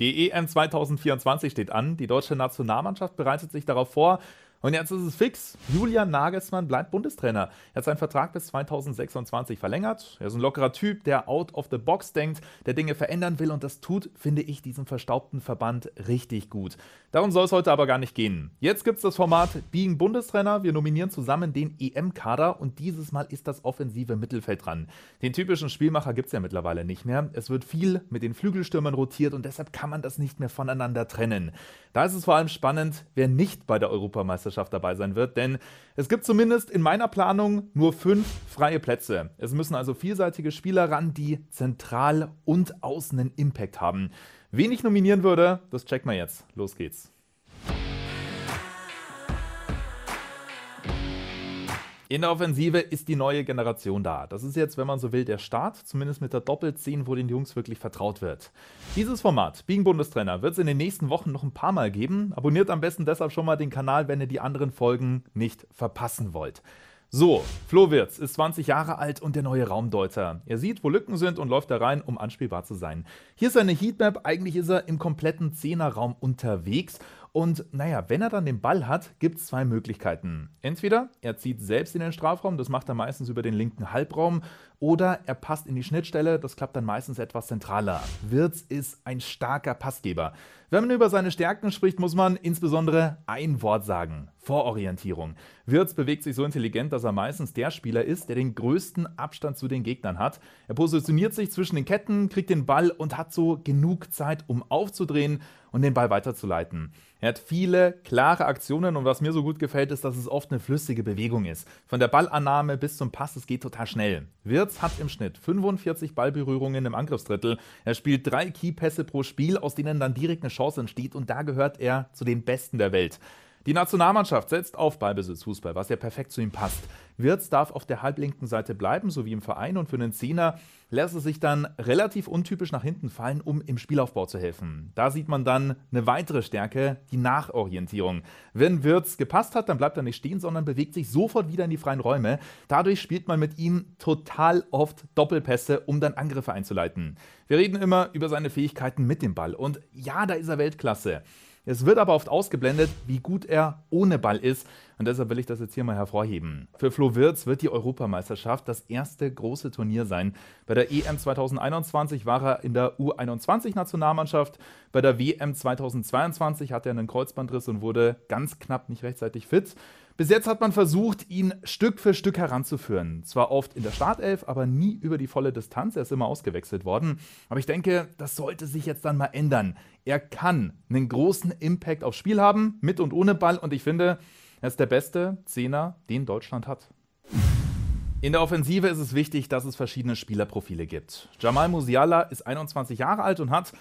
Die EM 2024 steht an. Die deutsche Nationalmannschaft bereitet sich darauf vor, und jetzt ist es fix. Julian Nagelsmann bleibt Bundestrainer. Er hat seinen Vertrag bis 2026 verlängert. Er ist ein lockerer Typ, der out of the box denkt, der Dinge verändern will. Und das tut, finde ich, diesem verstaubten Verband richtig gut. Darum soll es heute aber gar nicht gehen. Jetzt gibt es das Format Being Bundestrainer. Wir nominieren zusammen den EM-Kader. Und dieses Mal ist das offensive Mittelfeld dran. Den typischen Spielmacher gibt es ja mittlerweile nicht mehr. Es wird viel mit den Flügelstürmern rotiert. Und deshalb kann man das nicht mehr voneinander trennen. Da ist es vor allem spannend, wer nicht bei der Europameisterschaft Meisterschaft dabei sein wird, denn es gibt zumindest in meiner Planung nur fünf freie Plätze. Es müssen also vielseitige Spieler ran, die zentral und außen einen Impact haben. Wen ich nominieren würde, das checken wir jetzt. Los geht's. In der Offensive ist die neue Generation da. Das ist jetzt, wenn man so will, der Start, zumindest mit der Doppelzehn, wo den Jungs wirklich vertraut wird. Dieses Format, Being Bundestrainer, wird es in den nächsten Wochen noch ein paar Mal geben. Abonniert am besten deshalb schon mal den Kanal, wenn ihr die anderen Folgen nicht verpassen wollt. So, Flo Wirz ist 20 Jahre alt und der neue Raumdeuter. Er sieht, wo Lücken sind und läuft da rein, um anspielbar zu sein. Hier ist seine Heatmap, eigentlich ist er im kompletten Zehnerraum unterwegs und naja, wenn er dann den Ball hat, gibt es zwei Möglichkeiten. Entweder er zieht selbst in den Strafraum, das macht er meistens über den linken Halbraum, oder er passt in die Schnittstelle, das klappt dann meistens etwas zentraler. Wirz ist ein starker Passgeber. Wenn man über seine Stärken spricht, muss man insbesondere ein Wort sagen. Vororientierung. Wirz bewegt sich so intelligent, dass er meistens der Spieler ist, der den größten Abstand zu den Gegnern hat. Er positioniert sich zwischen den Ketten, kriegt den Ball und hat so genug Zeit, um aufzudrehen und den Ball weiterzuleiten. Er hat viele klare Aktionen und was mir so gut gefällt, ist, dass es oft eine flüssige Bewegung ist. Von der Ballannahme bis zum Pass, es geht total schnell. Wirz hat im Schnitt 45 Ballberührungen im Angriffsdrittel. Er spielt drei Keypässe pro Spiel, aus denen dann direkt eine Chance entsteht und da gehört er zu den Besten der Welt. Die Nationalmannschaft setzt auf Ballbesitzfußball, was ja perfekt zu ihm passt. Wirtz darf auf der halblinken Seite bleiben, so wie im Verein, und für den Zehner lässt es sich dann relativ untypisch nach hinten fallen, um im Spielaufbau zu helfen. Da sieht man dann eine weitere Stärke, die Nachorientierung. Wenn Wirtz gepasst hat, dann bleibt er nicht stehen, sondern bewegt sich sofort wieder in die freien Räume. Dadurch spielt man mit ihm total oft Doppelpässe, um dann Angriffe einzuleiten. Wir reden immer über seine Fähigkeiten mit dem Ball und ja, da ist er Weltklasse. Es wird aber oft ausgeblendet, wie gut er ohne Ball ist. Und deshalb will ich das jetzt hier mal hervorheben. Für Flo Wirz wird die Europameisterschaft das erste große Turnier sein. Bei der EM 2021 war er in der U21-Nationalmannschaft. Bei der WM 2022 hatte er einen Kreuzbandriss und wurde ganz knapp nicht rechtzeitig fit. Bis jetzt hat man versucht, ihn Stück für Stück heranzuführen. Zwar oft in der Startelf, aber nie über die volle Distanz. Er ist immer ausgewechselt worden. Aber ich denke, das sollte sich jetzt dann mal ändern. Er kann einen großen Impact aufs Spiel haben, mit und ohne Ball. Und ich finde, er ist der beste Zehner, den Deutschland hat. In der Offensive ist es wichtig, dass es verschiedene Spielerprofile gibt. Jamal Musiala ist 21 Jahre alt und hat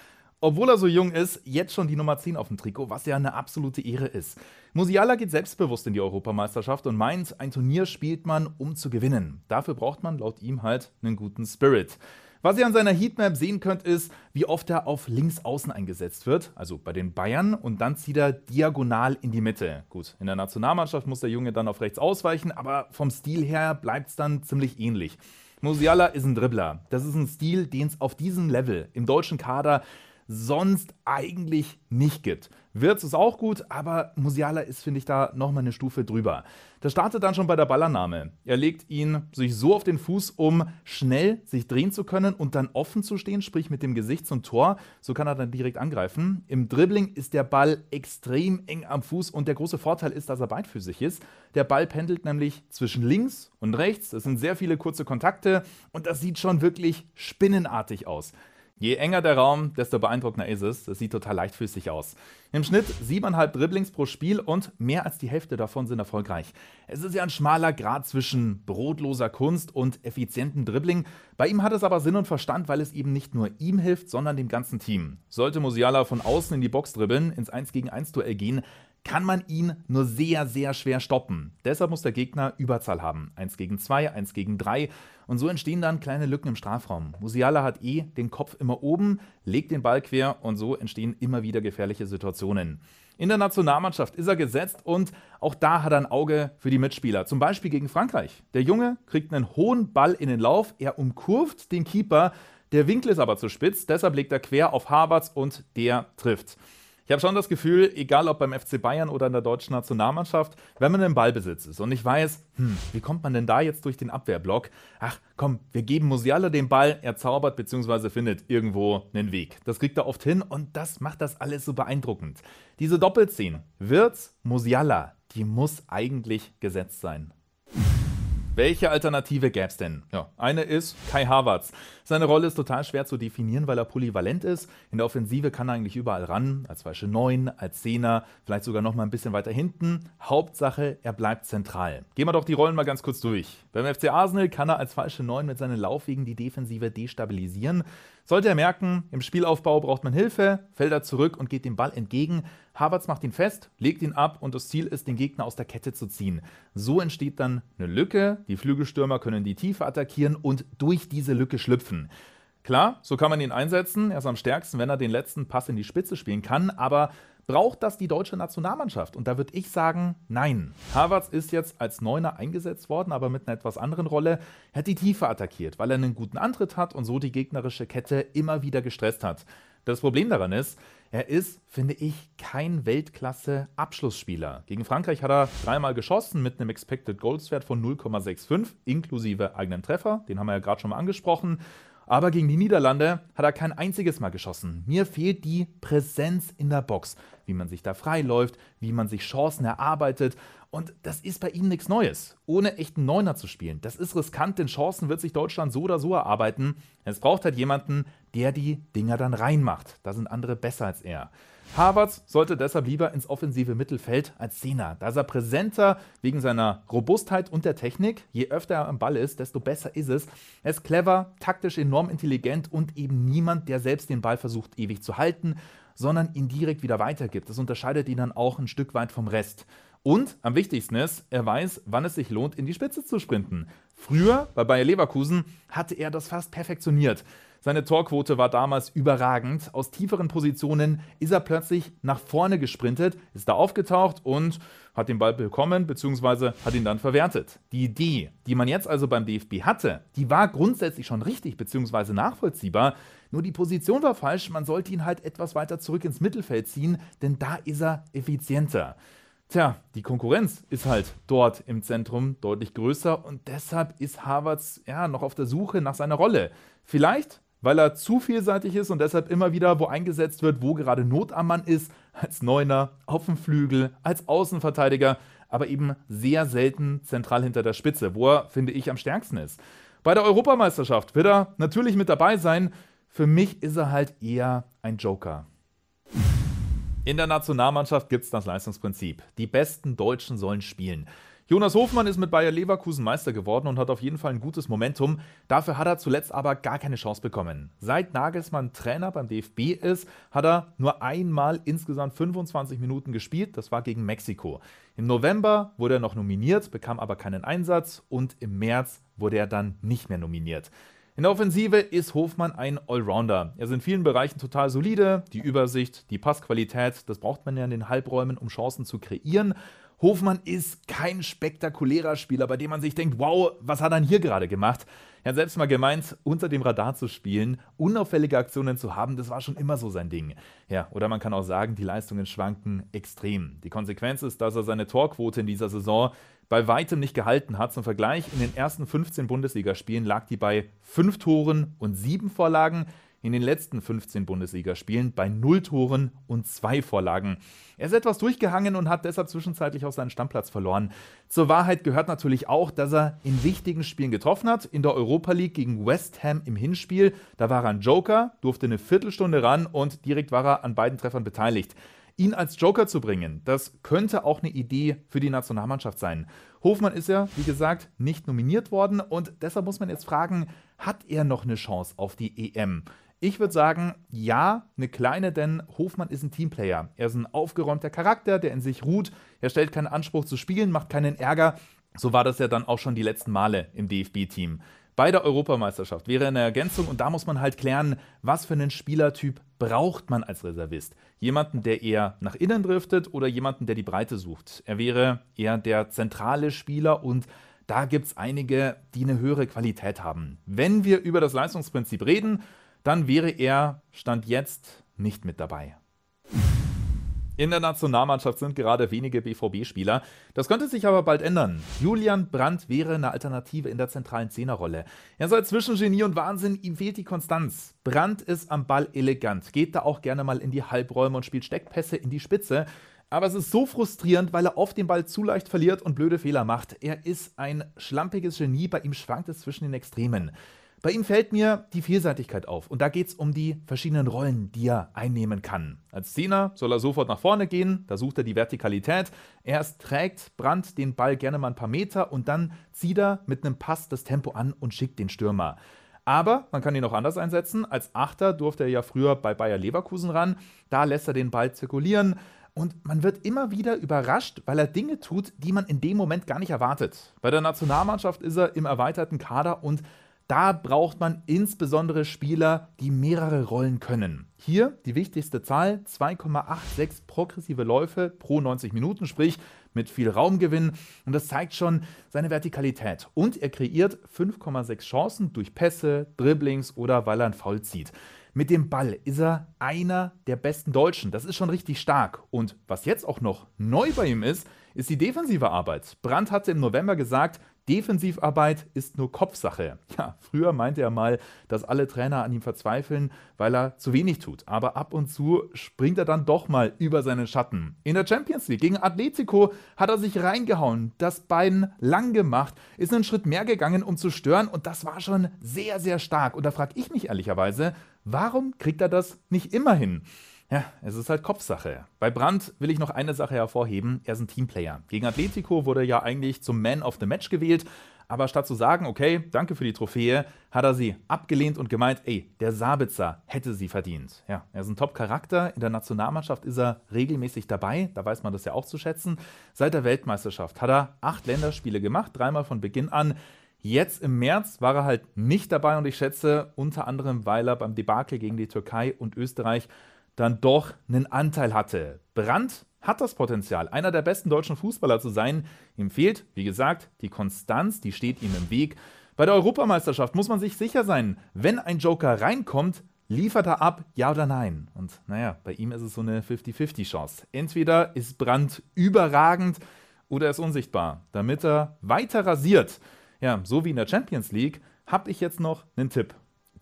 obwohl er so jung ist, jetzt schon die Nummer 10 auf dem Trikot, was ja eine absolute Ehre ist. Musiala geht selbstbewusst in die Europameisterschaft und meint, ein Turnier spielt man, um zu gewinnen. Dafür braucht man laut ihm halt einen guten Spirit. Was ihr an seiner Heatmap sehen könnt, ist, wie oft er auf links außen eingesetzt wird, also bei den Bayern, und dann zieht er diagonal in die Mitte. Gut, in der Nationalmannschaft muss der Junge dann auf rechts ausweichen, aber vom Stil her bleibt es dann ziemlich ähnlich. Musiala ist ein Dribbler. Das ist ein Stil, den es auf diesem Level im deutschen Kader sonst eigentlich nicht gibt. Wirtz ist auch gut, aber Musiala ist, finde ich, da nochmal eine Stufe drüber. Das startet dann schon bei der Ballannahme. Er legt ihn sich so auf den Fuß, um schnell sich drehen zu können und dann offen zu stehen, sprich mit dem Gesicht zum Tor. So kann er dann direkt angreifen. Im Dribbling ist der Ball extrem eng am Fuß und der große Vorteil ist, dass er beidfüßig ist. Der Ball pendelt nämlich zwischen links und rechts. Es sind sehr viele kurze Kontakte und das sieht schon wirklich spinnenartig aus. Je enger der Raum, desto beeindruckender ist es. Es sieht total leichtfüßig aus. Im Schnitt 7,5 Dribblings pro Spiel und mehr als die Hälfte davon sind erfolgreich. Es ist ja ein schmaler Grad zwischen brotloser Kunst und effizientem Dribbling. Bei ihm hat es aber Sinn und Verstand, weil es eben nicht nur ihm hilft, sondern dem ganzen Team. Sollte Musiala von außen in die Box dribbeln, ins 1 gegen 1 Duell gehen, kann man ihn nur sehr, sehr schwer stoppen. Deshalb muss der Gegner Überzahl haben. 1 gegen 2, 1 gegen 3. Und so entstehen dann kleine Lücken im Strafraum. Musiala hat eh den Kopf immer oben, legt den Ball quer und so entstehen immer wieder gefährliche Situationen. In der Nationalmannschaft ist er gesetzt und auch da hat er ein Auge für die Mitspieler. Zum Beispiel gegen Frankreich. Der Junge kriegt einen hohen Ball in den Lauf, er umkurvt den Keeper. Der Winkel ist aber zu spitz, deshalb legt er quer auf Harvards und der trifft. Ich habe schon das Gefühl, egal ob beim FC Bayern oder in der deutschen Nationalmannschaft, wenn man im Ballbesitz ist und ich weiß, hm, wie kommt man denn da jetzt durch den Abwehrblock? Ach komm, wir geben Musiala den Ball, er zaubert bzw. findet irgendwo einen Weg. Das kriegt er oft hin und das macht das alles so beeindruckend. Diese Doppelzehn, Wirtz, Musiala, die muss eigentlich gesetzt sein. Welche Alternative gäbe es denn? Ja. Eine ist Kai Havertz. Seine Rolle ist total schwer zu definieren, weil er polyvalent ist. In der Offensive kann er eigentlich überall ran, als falsche 9, als Zehner, vielleicht sogar noch mal ein bisschen weiter hinten. Hauptsache, er bleibt zentral. Gehen wir doch die Rollen mal ganz kurz durch. Beim FC Arsenal kann er als falsche 9 mit seinen Laufwegen die Defensive destabilisieren. Sollte er merken, im Spielaufbau braucht man Hilfe, fällt er zurück und geht dem Ball entgegen. Havertz macht ihn fest, legt ihn ab und das Ziel ist, den Gegner aus der Kette zu ziehen. So entsteht dann eine Lücke, die Flügelstürmer können die Tiefe attackieren und durch diese Lücke schlüpfen. Klar, so kann man ihn einsetzen. Er ist am stärksten, wenn er den letzten Pass in die Spitze spielen kann. Aber braucht das die deutsche Nationalmannschaft? Und da würde ich sagen, nein. Havertz ist jetzt als Neuner eingesetzt worden, aber mit einer etwas anderen Rolle. Er hat die Tiefe attackiert, weil er einen guten Antritt hat und so die gegnerische Kette immer wieder gestresst hat. Das Problem daran ist, er ist, finde ich, kein Weltklasse-Abschlussspieler. Gegen Frankreich hat er dreimal geschossen mit einem Expected Goals Wert von 0,65 inklusive eigenen Treffer. Den haben wir ja gerade schon mal angesprochen. Aber gegen die Niederlande hat er kein einziges Mal geschossen. Mir fehlt die Präsenz in der Box, wie man sich da freiläuft, wie man sich Chancen erarbeitet. Und das ist bei ihm nichts Neues. Ohne echten Neuner zu spielen, das ist riskant, denn Chancen wird sich Deutschland so oder so erarbeiten. Es braucht halt jemanden, der die Dinger dann reinmacht. Da sind andere besser als er. Havertz sollte deshalb lieber ins offensive Mittelfeld als Zehner. Da ist er präsenter wegen seiner Robustheit und der Technik. Je öfter er am Ball ist, desto besser ist es. Er ist clever, taktisch enorm intelligent und eben niemand, der selbst den Ball versucht ewig zu halten, sondern ihn direkt wieder weitergibt. Das unterscheidet ihn dann auch ein Stück weit vom Rest. Und am wichtigsten ist, er weiß, wann es sich lohnt, in die Spitze zu sprinten. Früher bei Bayer Leverkusen hatte er das fast perfektioniert. Seine Torquote war damals überragend. Aus tieferen Positionen ist er plötzlich nach vorne gesprintet, ist da aufgetaucht und hat den Ball bekommen bzw. hat ihn dann verwertet. Die Idee, die man jetzt also beim DFB hatte, die war grundsätzlich schon richtig bzw. nachvollziehbar. Nur die Position war falsch, man sollte ihn halt etwas weiter zurück ins Mittelfeld ziehen, denn da ist er effizienter. Tja, die Konkurrenz ist halt dort im Zentrum deutlich größer und deshalb ist Harvards ja noch auf der Suche nach seiner Rolle. Vielleicht weil er zu vielseitig ist und deshalb immer wieder, wo eingesetzt wird, wo gerade Not am Mann ist, als Neuner, auf dem Flügel, als Außenverteidiger, aber eben sehr selten zentral hinter der Spitze, wo er, finde ich, am stärksten ist. Bei der Europameisterschaft wird er natürlich mit dabei sein. Für mich ist er halt eher ein Joker. In der Nationalmannschaft gibt es das Leistungsprinzip. Die besten Deutschen sollen spielen. Jonas Hofmann ist mit Bayer Leverkusen Meister geworden und hat auf jeden Fall ein gutes Momentum. Dafür hat er zuletzt aber gar keine Chance bekommen. Seit Nagelsmann Trainer beim DFB ist, hat er nur einmal insgesamt 25 Minuten gespielt. Das war gegen Mexiko. Im November wurde er noch nominiert, bekam aber keinen Einsatz und im März wurde er dann nicht mehr nominiert. In der Offensive ist Hofmann ein Allrounder. Er ist in vielen Bereichen total solide. Die Übersicht, die Passqualität, das braucht man ja in den Halbräumen, um Chancen zu kreieren. Hofmann ist kein spektakulärer Spieler, bei dem man sich denkt, wow, was hat er denn hier gerade gemacht? Er hat selbst mal gemeint, unter dem Radar zu spielen, unauffällige Aktionen zu haben, das war schon immer so sein Ding. Ja, oder man kann auch sagen, die Leistungen schwanken extrem. Die Konsequenz ist, dass er seine Torquote in dieser Saison bei weitem nicht gehalten hat. Zum Vergleich, in den ersten 15 Bundesligaspielen lag die bei 5 Toren und 7 Vorlagen, in den letzten 15 Bundesligaspielen bei 0 Toren und 2 Vorlagen. Er ist etwas durchgehangen und hat deshalb zwischenzeitlich auch seinen Stammplatz verloren. Zur Wahrheit gehört natürlich auch, dass er in wichtigen Spielen getroffen hat. In der Europa League gegen West Ham im Hinspiel, da war er ein Joker, durfte eine Viertelstunde ran und direkt war er an beiden Treffern beteiligt ihn als Joker zu bringen, das könnte auch eine Idee für die Nationalmannschaft sein. Hofmann ist ja, wie gesagt, nicht nominiert worden und deshalb muss man jetzt fragen, hat er noch eine Chance auf die EM? Ich würde sagen, ja, eine kleine, denn Hofmann ist ein Teamplayer. Er ist ein aufgeräumter Charakter, der in sich ruht. Er stellt keinen Anspruch zu spielen, macht keinen Ärger. So war das ja dann auch schon die letzten Male im DFB-Team bei der Europameisterschaft wäre eine Ergänzung und da muss man halt klären, was für einen Spielertyp braucht man als Reservist. Jemanden, der eher nach innen driftet oder jemanden, der die Breite sucht. Er wäre eher der zentrale Spieler und da gibt es einige, die eine höhere Qualität haben. Wenn wir über das Leistungsprinzip reden, dann wäre er Stand jetzt nicht mit dabei. In der Nationalmannschaft sind gerade wenige BVB-Spieler. Das könnte sich aber bald ändern. Julian Brandt wäre eine Alternative in der zentralen Zehnerrolle. Er sei zwischen Genie und Wahnsinn, ihm fehlt die Konstanz. Brandt ist am Ball elegant, geht da auch gerne mal in die Halbräume und spielt Steckpässe in die Spitze. Aber es ist so frustrierend, weil er oft den Ball zu leicht verliert und blöde Fehler macht. Er ist ein schlampiges Genie, bei ihm schwankt es zwischen den Extremen. Bei ihm fällt mir die Vielseitigkeit auf. Und da geht es um die verschiedenen Rollen, die er einnehmen kann. Als Zehner soll er sofort nach vorne gehen, da sucht er die Vertikalität. Erst trägt Brandt den Ball gerne mal ein paar Meter und dann zieht er mit einem Pass das Tempo an und schickt den Stürmer. Aber man kann ihn auch anders einsetzen. Als Achter durfte er ja früher bei Bayer Leverkusen ran. Da lässt er den Ball zirkulieren. Und man wird immer wieder überrascht, weil er Dinge tut, die man in dem Moment gar nicht erwartet. Bei der Nationalmannschaft ist er im erweiterten Kader und da braucht man insbesondere Spieler, die mehrere Rollen können. Hier die wichtigste Zahl 2,86 progressive Läufe pro 90 Minuten, sprich mit viel Raumgewinn. Und das zeigt schon seine Vertikalität. Und er kreiert 5,6 Chancen durch Pässe, Dribblings oder weil er einen Foul zieht. Mit dem Ball ist er einer der besten Deutschen. Das ist schon richtig stark. Und was jetzt auch noch neu bei ihm ist, ist die defensive Arbeit. Brandt hatte im November gesagt, Defensivarbeit ist nur Kopfsache. Ja, früher meinte er mal, dass alle Trainer an ihm verzweifeln, weil er zu wenig tut. Aber ab und zu springt er dann doch mal über seinen Schatten. In der Champions League gegen Atletico hat er sich reingehauen, das Bein lang gemacht, ist einen Schritt mehr gegangen, um zu stören. Und das war schon sehr, sehr stark. Und da frage ich mich ehrlicherweise, warum kriegt er das nicht immer hin? Ja, es ist halt Kopfsache. Bei Brandt will ich noch eine Sache hervorheben. Er ist ein Teamplayer. Gegen Atletico wurde er ja eigentlich zum Man of the Match gewählt. Aber statt zu sagen, okay, danke für die Trophäe, hat er sie abgelehnt und gemeint, ey, der Sabitzer hätte sie verdient. Ja, er ist ein Top-Charakter. In der Nationalmannschaft ist er regelmäßig dabei. Da weiß man das ja auch zu schätzen. Seit der Weltmeisterschaft hat er acht Länderspiele gemacht, dreimal von Beginn an. Jetzt im März war er halt nicht dabei und ich schätze, unter anderem, weil er beim Debakel gegen die Türkei und Österreich dann doch einen Anteil hatte. Brandt hat das Potenzial, einer der besten deutschen Fußballer zu sein. Ihm fehlt, wie gesagt, die Konstanz, die steht ihm im Weg. Bei der Europameisterschaft muss man sich sicher sein, wenn ein Joker reinkommt, liefert er ab, ja oder nein. Und naja, bei ihm ist es so eine 50-50-Chance. Entweder ist Brandt überragend oder er ist unsichtbar, damit er weiter rasiert. Ja, so wie in der Champions League habe ich jetzt noch einen Tipp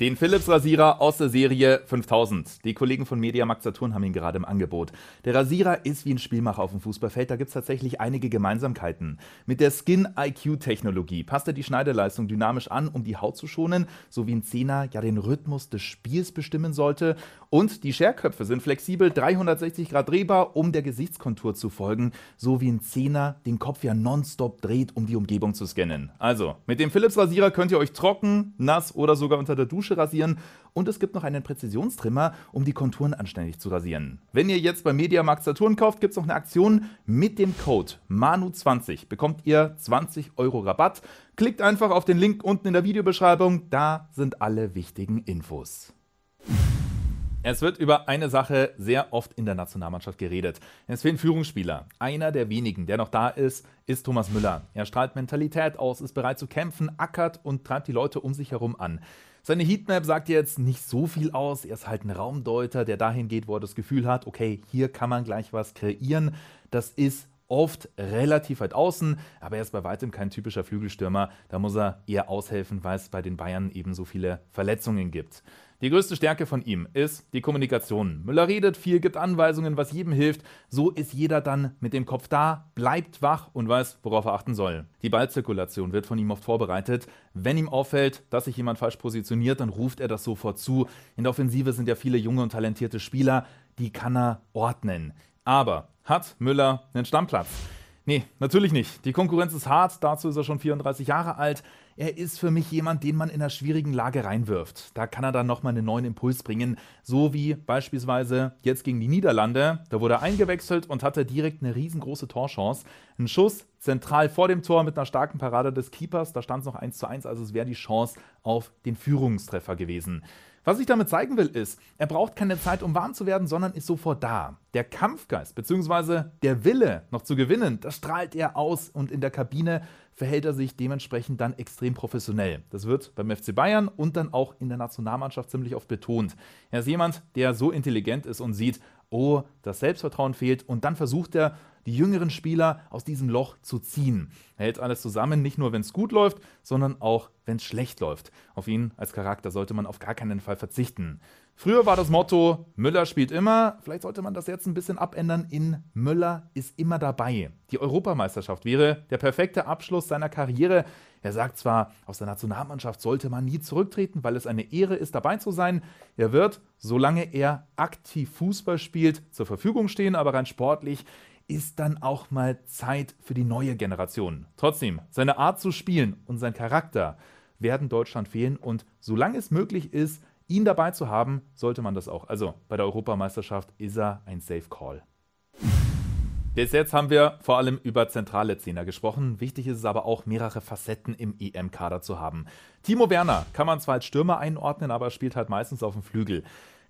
den Philips-Rasierer aus der Serie 5000. Die Kollegen von Media Max Saturn haben ihn gerade im Angebot. Der Rasierer ist wie ein Spielmacher auf dem Fußballfeld. Da gibt es tatsächlich einige Gemeinsamkeiten. Mit der Skin-IQ-Technologie passt er die Schneideleistung dynamisch an, um die Haut zu schonen, so wie ein Zehner ja den Rhythmus des Spiels bestimmen sollte. Und die Scherköpfe sind flexibel 360 Grad drehbar, um der Gesichtskontur zu folgen, so wie ein Zehner den Kopf ja nonstop dreht, um die Umgebung zu scannen. Also, mit dem Philips-Rasierer könnt ihr euch trocken, nass oder sogar unter der Dusche Tusche rasieren und es gibt noch einen Präzisionstrimmer, um die Konturen anständig zu rasieren. Wenn ihr jetzt bei Mediamarkt Saturn kauft, gibt es noch eine Aktion mit dem Code MANU20. Bekommt ihr 20 Euro Rabatt. Klickt einfach auf den Link unten in der Videobeschreibung, da sind alle wichtigen Infos. Es wird über eine Sache sehr oft in der Nationalmannschaft geredet. Es fehlen Führungsspieler. Einer der wenigen, der noch da ist, ist Thomas Müller. Er strahlt Mentalität aus, ist bereit zu kämpfen, ackert und treibt die Leute um sich herum an. Seine Heatmap sagt jetzt nicht so viel aus. Er ist halt ein Raumdeuter, der dahin geht, wo er das Gefühl hat, okay, hier kann man gleich was kreieren. Das ist oft relativ weit außen, aber er ist bei weitem kein typischer Flügelstürmer. Da muss er eher aushelfen, weil es bei den Bayern eben so viele Verletzungen gibt. Die größte Stärke von ihm ist die Kommunikation. Müller redet viel, gibt Anweisungen, was jedem hilft. So ist jeder dann mit dem Kopf da, bleibt wach und weiß, worauf er achten soll. Die Ballzirkulation wird von ihm oft vorbereitet. Wenn ihm auffällt, dass sich jemand falsch positioniert, dann ruft er das sofort zu. In der Offensive sind ja viele junge und talentierte Spieler, die kann er ordnen. Aber hat Müller einen Stammplatz? Nee, natürlich nicht. Die Konkurrenz ist hart, dazu ist er schon 34 Jahre alt er ist für mich jemand, den man in einer schwierigen Lage reinwirft. Da kann er dann nochmal einen neuen Impuls bringen, so wie beispielsweise jetzt gegen die Niederlande. Da wurde er eingewechselt und hatte direkt eine riesengroße Torchance. Ein Schuss zentral vor dem Tor mit einer starken Parade des Keepers. Da stand es noch 1 zu 1, also es wäre die Chance auf den Führungstreffer gewesen. Was ich damit zeigen will, ist, er braucht keine Zeit, um warm zu werden, sondern ist sofort da. Der Kampfgeist bzw. der Wille, noch zu gewinnen, das strahlt er aus und in der Kabine verhält er sich dementsprechend dann extrem professionell. Das wird beim FC Bayern und dann auch in der Nationalmannschaft ziemlich oft betont. Er ist jemand, der so intelligent ist und sieht, oh, das Selbstvertrauen fehlt und dann versucht er die jüngeren Spieler aus diesem Loch zu ziehen. Er hält alles zusammen, nicht nur wenn es gut läuft, sondern auch wenn es schlecht läuft. Auf ihn als Charakter sollte man auf gar keinen Fall verzichten. Früher war das Motto, Müller spielt immer. Vielleicht sollte man das jetzt ein bisschen abändern in Müller ist immer dabei. Die Europameisterschaft wäre der perfekte Abschluss seiner Karriere. Er sagt zwar, aus der Nationalmannschaft sollte man nie zurücktreten, weil es eine Ehre ist, dabei zu sein. Er wird, solange er aktiv Fußball spielt, zur Verfügung stehen, aber rein sportlich ist dann auch mal Zeit für die neue Generation. Trotzdem, seine Art zu spielen und sein Charakter werden Deutschland fehlen und solange es möglich ist, ihn dabei zu haben, sollte man das auch. Also bei der Europameisterschaft ist er ein Safe Call. Bis jetzt haben wir vor allem über zentrale Zehner gesprochen. Wichtig ist es aber auch, mehrere Facetten im EM-Kader zu haben. Timo Werner kann man zwar als Stürmer einordnen, aber spielt halt meistens auf dem Flügel.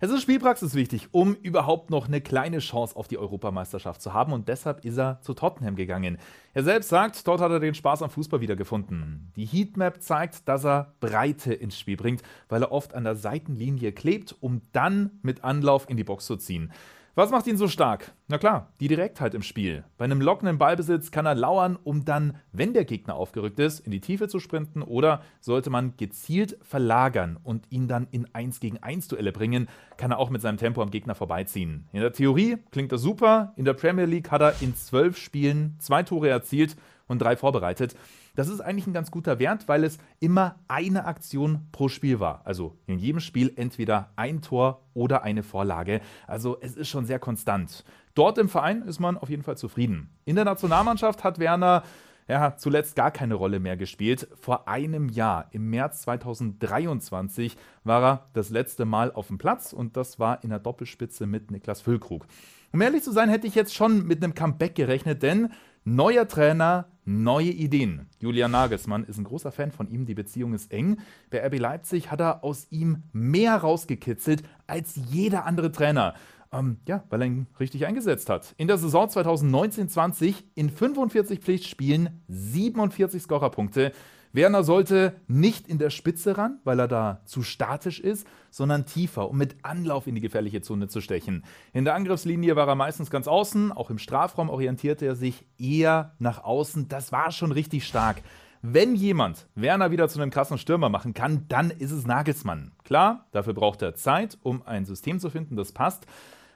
Es ist Spielpraxis wichtig, um überhaupt noch eine kleine Chance auf die Europameisterschaft zu haben und deshalb ist er zu Tottenham gegangen. Er selbst sagt, dort hat er den Spaß am Fußball wiedergefunden. Die Heatmap zeigt, dass er Breite ins Spiel bringt, weil er oft an der Seitenlinie klebt, um dann mit Anlauf in die Box zu ziehen. Was macht ihn so stark? Na klar, die Direktheit im Spiel. Bei einem lockenden Ballbesitz kann er lauern, um dann, wenn der Gegner aufgerückt ist, in die Tiefe zu sprinten oder sollte man gezielt verlagern und ihn dann in 1 gegen 1 Duelle bringen, kann er auch mit seinem Tempo am Gegner vorbeiziehen. In der Theorie klingt das super, in der Premier League hat er in zwölf Spielen zwei Tore erzielt und drei vorbereitet. Das ist eigentlich ein ganz guter Wert, weil es immer eine Aktion pro Spiel war. Also in jedem Spiel entweder ein Tor oder eine Vorlage. Also es ist schon sehr konstant. Dort im Verein ist man auf jeden Fall zufrieden. In der Nationalmannschaft hat Werner ja, zuletzt gar keine Rolle mehr gespielt. Vor einem Jahr, im März 2023, war er das letzte Mal auf dem Platz und das war in der Doppelspitze mit Niklas Füllkrug. Um ehrlich zu sein, hätte ich jetzt schon mit einem Comeback gerechnet, denn neuer Trainer, neue Ideen. Julian Nagelsmann ist ein großer Fan von ihm, die Beziehung ist eng. Bei RB Leipzig hat er aus ihm mehr rausgekitzelt als jeder andere Trainer. Ähm, ja, weil er ihn richtig eingesetzt hat. In der Saison 2019-20 in 45 Pflichtspielen 47 Scorerpunkte. Werner sollte nicht in der Spitze ran, weil er da zu statisch ist, sondern tiefer, um mit Anlauf in die gefährliche Zone zu stechen. In der Angriffslinie war er meistens ganz außen, auch im Strafraum orientierte er sich eher nach außen. Das war schon richtig stark. Wenn jemand Werner wieder zu einem krassen Stürmer machen kann, dann ist es Nagelsmann. Klar, dafür braucht er Zeit, um ein System zu finden, das passt.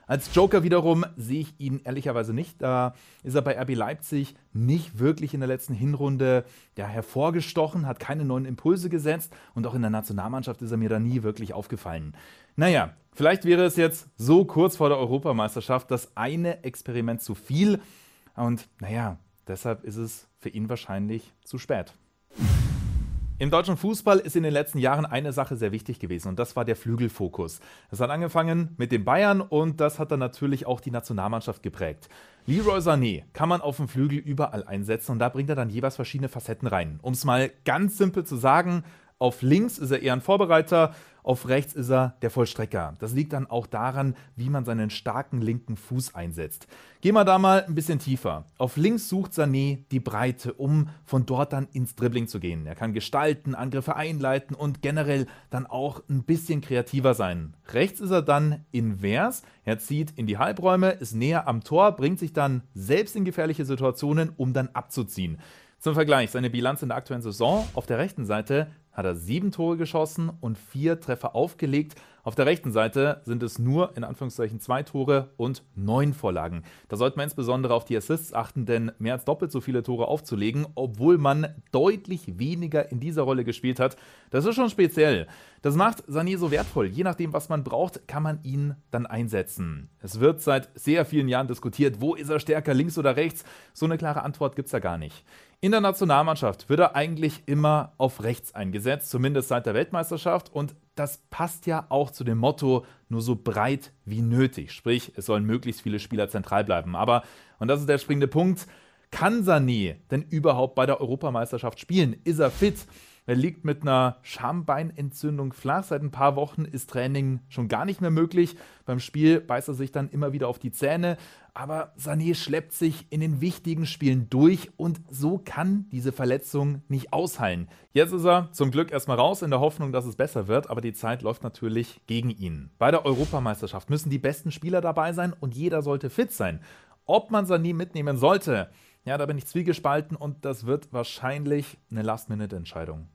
Als Joker wiederum sehe ich ihn ehrlicherweise nicht. Da ist er bei RB Leipzig nicht wirklich in der letzten Hinrunde ja, hervorgestochen, hat keine neuen Impulse gesetzt und auch in der Nationalmannschaft ist er mir da nie wirklich aufgefallen. Naja, vielleicht wäre es jetzt so kurz vor der Europameisterschaft das eine Experiment zu viel und naja, deshalb ist es für ihn wahrscheinlich zu spät. Im deutschen Fußball ist in den letzten Jahren eine Sache sehr wichtig gewesen und das war der Flügelfokus. Das hat angefangen mit den Bayern und das hat dann natürlich auch die Nationalmannschaft geprägt. Leroy Sané kann man auf dem Flügel überall einsetzen und da bringt er dann jeweils verschiedene Facetten rein. Um es mal ganz simpel zu sagen, auf links ist er eher ein Vorbereiter, auf rechts ist er der Vollstrecker. Das liegt dann auch daran, wie man seinen starken linken Fuß einsetzt. Gehen wir da mal ein bisschen tiefer. Auf links sucht Sané die Breite, um von dort dann ins Dribbling zu gehen. Er kann gestalten, Angriffe einleiten und generell dann auch ein bisschen kreativer sein. Rechts ist er dann invers. Er zieht in die Halbräume, ist näher am Tor, bringt sich dann selbst in gefährliche Situationen, um dann abzuziehen. Zum Vergleich, seine Bilanz in der aktuellen Saison auf der rechten Seite hat er sieben Tore geschossen und vier Treffer aufgelegt. Auf der rechten Seite sind es nur in Anführungszeichen zwei Tore und neun Vorlagen. Da sollte man insbesondere auf die Assists achten, denn mehr als doppelt so viele Tore aufzulegen, obwohl man deutlich weniger in dieser Rolle gespielt hat, das ist schon speziell. Das macht Sané so wertvoll. Je nachdem, was man braucht, kann man ihn dann einsetzen. Es wird seit sehr vielen Jahren diskutiert, wo ist er stärker, links oder rechts. So eine klare Antwort gibt es da gar nicht. In der Nationalmannschaft wird er eigentlich immer auf rechts eingesetzt, zumindest seit der Weltmeisterschaft. Und das passt ja auch zu dem Motto, nur so breit wie nötig. Sprich, es sollen möglichst viele Spieler zentral bleiben. Aber, und das ist der springende Punkt, kann Sani denn überhaupt bei der Europameisterschaft spielen? Ist er fit? Er liegt mit einer Schambeinentzündung flach. Seit ein paar Wochen ist Training schon gar nicht mehr möglich. Beim Spiel beißt er sich dann immer wieder auf die Zähne aber Sané schleppt sich in den wichtigen Spielen durch und so kann diese Verletzung nicht ausheilen. Jetzt ist er zum Glück erstmal raus in der Hoffnung, dass es besser wird, aber die Zeit läuft natürlich gegen ihn. Bei der Europameisterschaft müssen die besten Spieler dabei sein und jeder sollte fit sein. Ob man Sané mitnehmen sollte, ja, da bin ich zwiegespalten und das wird wahrscheinlich eine Last-Minute-Entscheidung.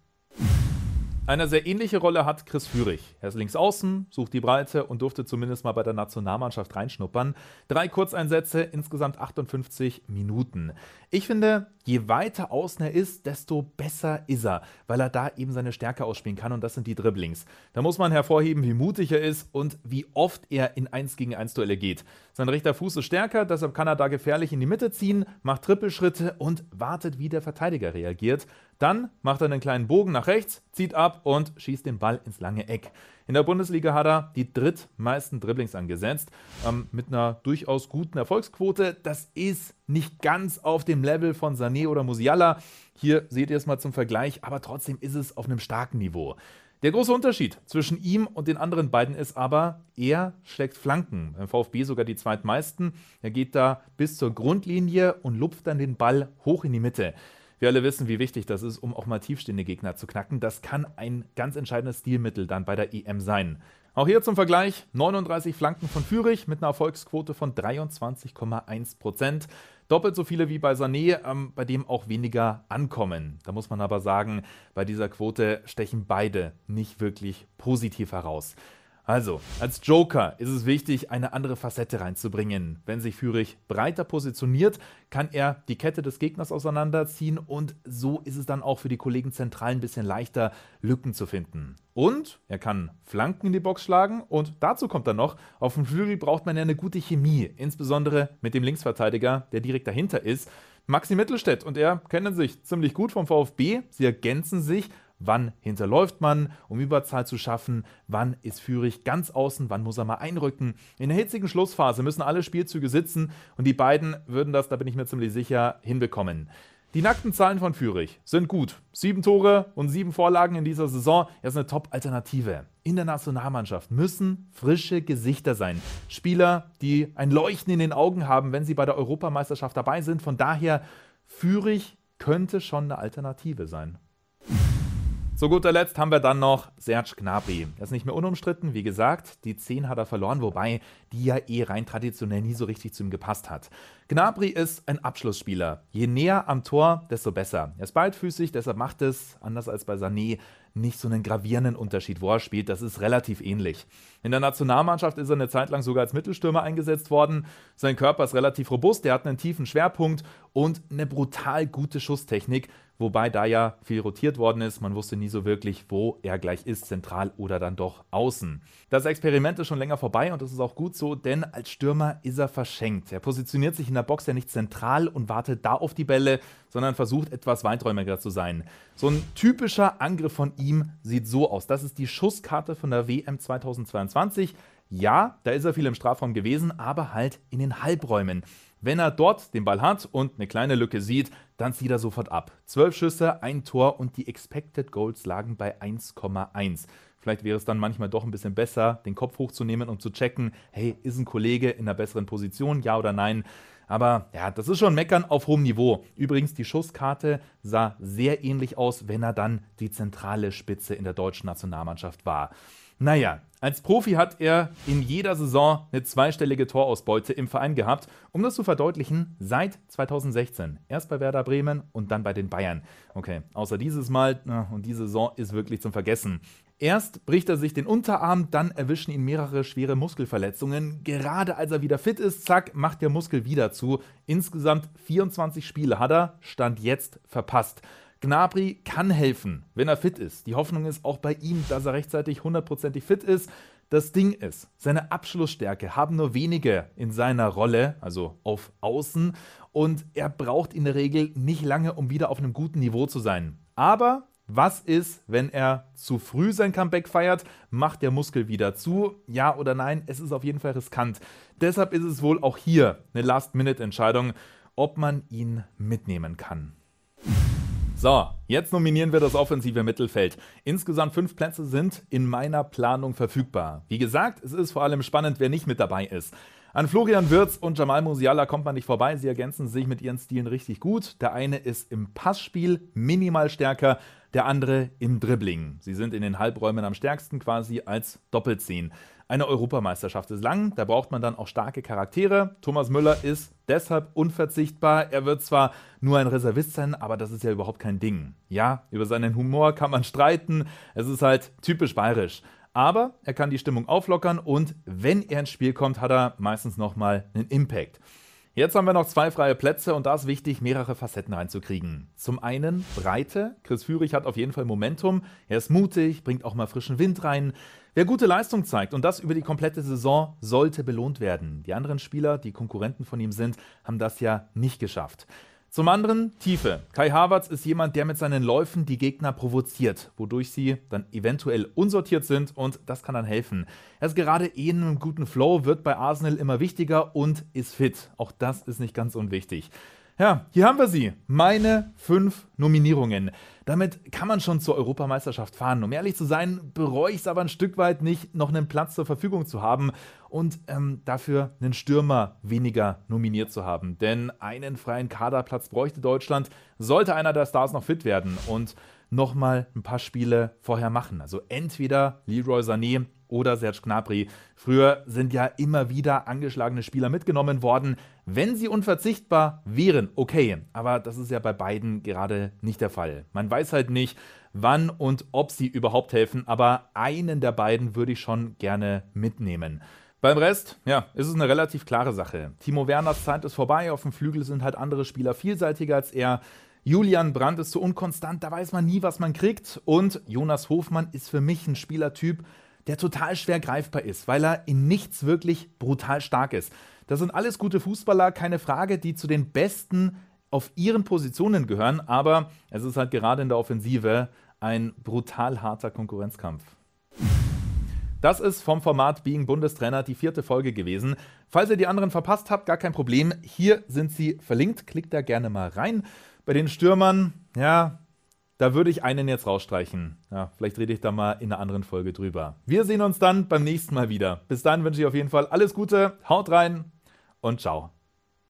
Eine sehr ähnliche Rolle hat Chris Führig. Er ist links außen, sucht die Breite und durfte zumindest mal bei der Nationalmannschaft reinschnuppern. Drei Kurzeinsätze, insgesamt 58 Minuten. Ich finde, je weiter außen er ist, desto besser ist er, weil er da eben seine Stärke ausspielen kann und das sind die Dribblings. Da muss man hervorheben, wie mutig er ist und wie oft er in 1 gegen 1 Duelle geht. Sein rechter Fuß ist stärker, deshalb kann er da gefährlich in die Mitte ziehen, macht Trippelschritte und wartet, wie der Verteidiger reagiert. Dann macht er einen kleinen Bogen nach rechts, zieht ab und schießt den Ball ins lange Eck. In der Bundesliga hat er die drittmeisten Dribblings angesetzt, ähm, mit einer durchaus guten Erfolgsquote. Das ist nicht ganz auf dem Level von Sané oder Musiala. Hier seht ihr es mal zum Vergleich, aber trotzdem ist es auf einem starken Niveau. Der große Unterschied zwischen ihm und den anderen beiden ist aber, er schlägt Flanken, beim VfB sogar die zweitmeisten. Er geht da bis zur Grundlinie und lupft dann den Ball hoch in die Mitte. Wir alle wissen, wie wichtig das ist, um auch mal tiefstehende Gegner zu knacken. Das kann ein ganz entscheidendes Stilmittel dann bei der EM sein. Auch hier zum Vergleich 39 Flanken von Fürich mit einer Erfolgsquote von 23,1 Prozent. Doppelt so viele wie bei Sané, ähm, bei dem auch weniger ankommen. Da muss man aber sagen, bei dieser Quote stechen beide nicht wirklich positiv heraus. Also, als Joker ist es wichtig, eine andere Facette reinzubringen. Wenn sich Führig breiter positioniert, kann er die Kette des Gegners auseinanderziehen und so ist es dann auch für die Kollegen zentral ein bisschen leichter, Lücken zu finden. Und er kann Flanken in die Box schlagen und dazu kommt dann noch, auf dem Flügel braucht man ja eine gute Chemie, insbesondere mit dem Linksverteidiger, der direkt dahinter ist. Maxi Mittelstädt und er kennen sich ziemlich gut vom VfB, sie ergänzen sich wann hinterläuft man, um Überzahl zu schaffen, wann ist Führig ganz außen, wann muss er mal einrücken. In der hitzigen Schlussphase müssen alle Spielzüge sitzen und die beiden würden das, da bin ich mir ziemlich sicher, hinbekommen. Die nackten Zahlen von Führig sind gut. Sieben Tore und sieben Vorlagen in dieser Saison. Er ist eine Top-Alternative. In der Nationalmannschaft müssen frische Gesichter sein. Spieler, die ein Leuchten in den Augen haben, wenn sie bei der Europameisterschaft dabei sind. Von daher, Führig könnte schon eine Alternative sein. Zu guter Letzt haben wir dann noch Serge Gnabry. Er ist nicht mehr unumstritten, wie gesagt, die 10 hat er verloren, wobei die ja eh rein traditionell nie so richtig zu ihm gepasst hat. Gnabry ist ein Abschlussspieler. Je näher am Tor, desto besser. Er ist baldfüßig, deshalb macht es, anders als bei Sané, nicht so einen gravierenden Unterschied, wo er spielt. Das ist relativ ähnlich. In der Nationalmannschaft ist er eine Zeit lang sogar als Mittelstürmer eingesetzt worden. Sein Körper ist relativ robust, er hat einen tiefen Schwerpunkt und eine brutal gute Schusstechnik, wobei da ja viel rotiert worden ist. Man wusste nie so wirklich, wo er gleich ist, zentral oder dann doch außen. Das Experiment ist schon länger vorbei und das ist auch gut so, denn als Stürmer ist er verschenkt. Er positioniert sich in der Box ja nicht zentral und wartet da auf die Bälle, sondern versucht etwas weiträumiger zu sein. So ein typischer Angriff von ihm sieht so aus. Das ist die Schusskarte von der WM 2022. Ja, da ist er viel im Strafraum gewesen, aber halt in den Halbräumen. Wenn er dort den Ball hat und eine kleine Lücke sieht, dann zieht er sofort ab. Zwölf Schüsse, ein Tor und die Expected Goals lagen bei 1,1. Vielleicht wäre es dann manchmal doch ein bisschen besser, den Kopf hochzunehmen und zu checken, hey, ist ein Kollege in einer besseren Position, ja oder nein. Aber ja, das ist schon Meckern auf hohem Niveau. Übrigens, die Schusskarte sah sehr ähnlich aus, wenn er dann die zentrale Spitze in der deutschen Nationalmannschaft war. Naja, als Profi hat er in jeder Saison eine zweistellige Torausbeute im Verein gehabt. Um das zu verdeutlichen, seit 2016. Erst bei Werder Bremen und dann bei den Bayern. Okay, außer dieses Mal und diese Saison ist wirklich zum Vergessen. Erst bricht er sich den Unterarm, dann erwischen ihn mehrere schwere Muskelverletzungen. Gerade als er wieder fit ist, zack, macht der Muskel wieder zu. Insgesamt 24 Spiele hat er, Stand jetzt verpasst. Gnabry kann helfen, wenn er fit ist. Die Hoffnung ist auch bei ihm, dass er rechtzeitig hundertprozentig fit ist. Das Ding ist, seine Abschlussstärke haben nur wenige in seiner Rolle, also auf Außen, und er braucht in der Regel nicht lange, um wieder auf einem guten Niveau zu sein. Aber was ist, wenn er zu früh sein Comeback feiert? Macht der Muskel wieder zu? Ja oder nein? Es ist auf jeden Fall riskant. Deshalb ist es wohl auch hier eine Last-Minute-Entscheidung, ob man ihn mitnehmen kann. So, jetzt nominieren wir das offensive Mittelfeld. Insgesamt fünf Plätze sind in meiner Planung verfügbar. Wie gesagt, es ist vor allem spannend, wer nicht mit dabei ist. An Florian Wirz und Jamal Musiala kommt man nicht vorbei. Sie ergänzen sich mit ihren Stilen richtig gut. Der eine ist im Passspiel minimal stärker, der andere im Dribbling. Sie sind in den Halbräumen am stärksten quasi als Doppelzehn einer Europameisterschaft ist lang, da braucht man dann auch starke Charaktere. Thomas Müller ist deshalb unverzichtbar. Er wird zwar nur ein Reservist sein, aber das ist ja überhaupt kein Ding. Ja, über seinen Humor kann man streiten, es ist halt typisch bayerisch. Aber er kann die Stimmung auflockern und wenn er ins Spiel kommt, hat er meistens nochmal einen Impact. Jetzt haben wir noch zwei freie Plätze und da ist wichtig, mehrere Facetten reinzukriegen. Zum einen Breite. Chris Führig hat auf jeden Fall Momentum. Er ist mutig, bringt auch mal frischen Wind rein. Wer gute Leistung zeigt und das über die komplette Saison, sollte belohnt werden. Die anderen Spieler, die Konkurrenten von ihm sind, haben das ja nicht geschafft. Zum anderen Tiefe. Kai Havertz ist jemand, der mit seinen Läufen die Gegner provoziert, wodurch sie dann eventuell unsortiert sind und das kann dann helfen. Er ist gerade eh in einem guten Flow, wird bei Arsenal immer wichtiger und ist fit. Auch das ist nicht ganz unwichtig. Ja, hier haben wir sie. Meine fünf Nominierungen. Damit kann man schon zur Europameisterschaft fahren. Um ehrlich zu sein, bereue ich es aber ein Stück weit nicht, noch einen Platz zur Verfügung zu haben und ähm, dafür einen Stürmer weniger nominiert zu haben. Denn einen freien Kaderplatz bräuchte Deutschland, sollte einer der Stars noch fit werden und nochmal ein paar Spiele vorher machen. Also entweder Leroy Sané oder Serge Gnabry. Früher sind ja immer wieder angeschlagene Spieler mitgenommen worden, wenn sie unverzichtbar wären. Okay, aber das ist ja bei beiden gerade nicht der Fall. Man weiß halt nicht, wann und ob sie überhaupt helfen, aber einen der beiden würde ich schon gerne mitnehmen. Beim Rest, ja, ist es eine relativ klare Sache. Timo Werners Zeit ist vorbei, auf dem Flügel sind halt andere Spieler vielseitiger als er. Julian Brandt ist zu unkonstant, da weiß man nie, was man kriegt. Und Jonas Hofmann ist für mich ein Spielertyp, der total schwer greifbar ist, weil er in nichts wirklich brutal stark ist. Das sind alles gute Fußballer, keine Frage, die zu den besten auf ihren Positionen gehören, aber es ist halt gerade in der Offensive ein brutal harter Konkurrenzkampf. Das ist vom Format Being Bundestrainer die vierte Folge gewesen. Falls ihr die anderen verpasst habt, gar kein Problem. Hier sind sie verlinkt. Klickt da gerne mal rein. Bei den Stürmern, ja, da würde ich einen jetzt rausstreichen. Ja, vielleicht rede ich da mal in einer anderen Folge drüber. Wir sehen uns dann beim nächsten Mal wieder. Bis dann wünsche ich auf jeden Fall alles Gute, haut rein und ciao.